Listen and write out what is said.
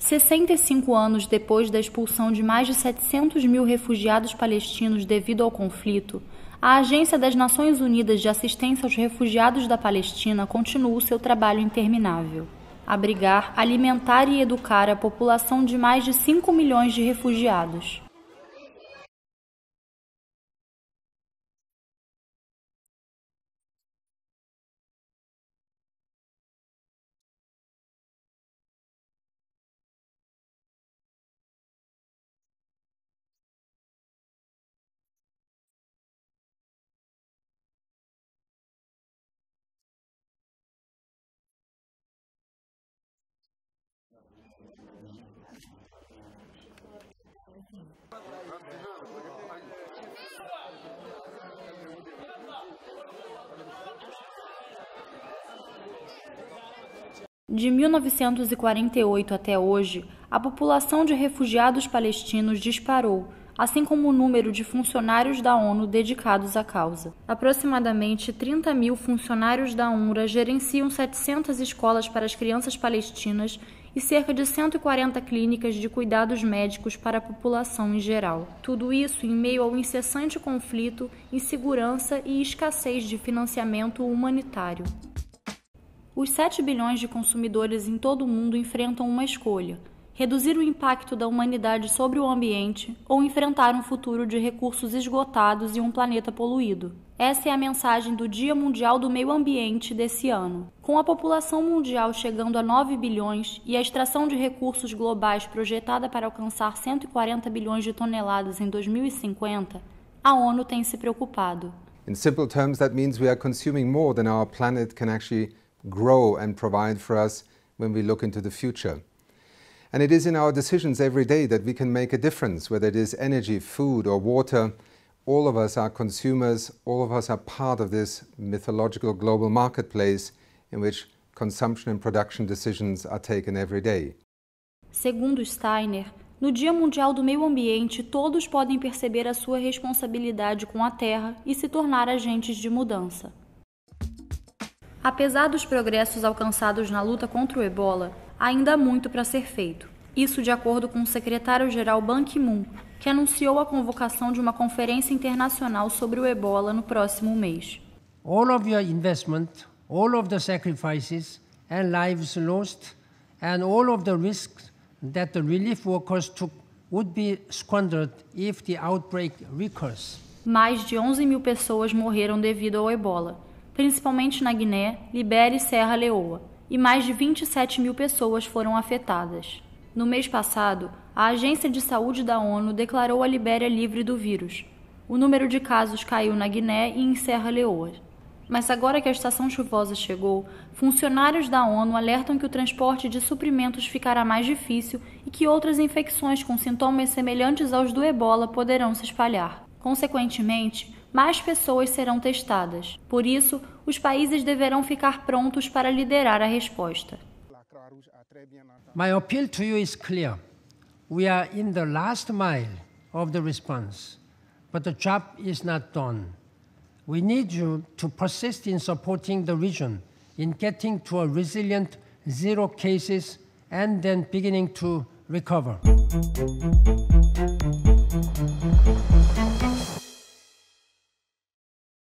65 anos depois da expulsão de mais de 700 mil refugiados palestinos devido ao conflito, a Agência das Nações Unidas de Assistência aos Refugiados da Palestina continua o seu trabalho interminável. Abrigar, alimentar e educar a população de mais de 5 milhões de refugiados. De 1948 até hoje, a população de refugiados palestinos disparou, assim como o número de funcionários da ONU dedicados à causa. Aproximadamente 30 mil funcionários da UNRWA gerenciam 700 escolas para as crianças palestinas e cerca de 140 clínicas de cuidados médicos para a população em geral. Tudo isso em meio ao incessante conflito, insegurança e escassez de financiamento humanitário. Os 7 bilhões de consumidores em todo o mundo enfrentam uma escolha: reduzir o impacto da humanidade sobre o ambiente ou enfrentar um futuro de recursos esgotados e um planeta poluído. Essa é a mensagem do Dia Mundial do Meio Ambiente desse ano. Com a população mundial chegando a 9 bilhões e a extração de recursos globais projetada para alcançar 140 bilhões de toneladas em 2050, a ONU tem se preocupado. In simple terms, that means we are consuming more than our planet can actually grow and provide for us when we look into the future. And it is in our decisions every day that we can make a difference, whether it is energy, food, or water all of us are consumers, all of us are part of this mythological global marketplace in which consumption and production decisions are taken every day. Segundo Steiner, no Dia Mundial do Meio Ambiente, todos podem perceber a sua responsabilidade com a Terra e se tornar agentes de mudança. Apesar dos progressos alcançados na luta contra o ebola, ainda há muito para ser feito. Isso de acordo com o secretário-geral Ban Ki-moon, que anunciou a convocação de uma conferência internacional sobre o ebola no próximo mês. All of your investment, all of the sacrifices and lives lost, and all of the risks that the relief workers took would be squandered if the outbreak recurs. Mais de 11 mil pessoas morreram devido ao ebola, principalmente na Guiné, Libéria e Serra Leoa, e mais de 27 mil pessoas foram afetadas. No mês passado, a Agência de Saúde da ONU declarou a Libéria livre do vírus. O número de casos caiu na Guiné e em Serra Leoa. Mas agora que a estação chuvosa chegou, funcionários da ONU alertam que o transporte de suprimentos ficará mais difícil e que outras infecções com sintomas semelhantes aos do ebola poderão se espalhar. Consequentemente, mais pessoas serão testadas. Por isso, os países deverão ficar prontos para liderar a resposta. My appeal to you is clear. We are in the last mile of the response, but the job is not done. We need you to persist in supporting the region in getting to a resilient zero cases and then beginning to recover.